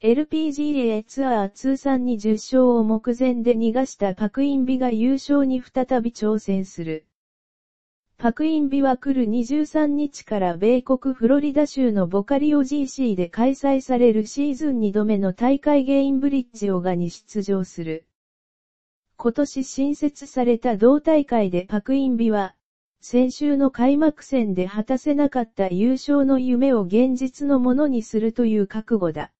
LPGA ツアー通算に10勝を目前で逃がしたパクインビが優勝に再び挑戦する。パクインビは来る23日から米国フロリダ州のボカリオ GC で開催されるシーズン2度目の大会ゲインブリッジオガに出場する。今年新設された同大会でパクインビは、先週の開幕戦で果たせなかった優勝の夢を現実のものにするという覚悟だ。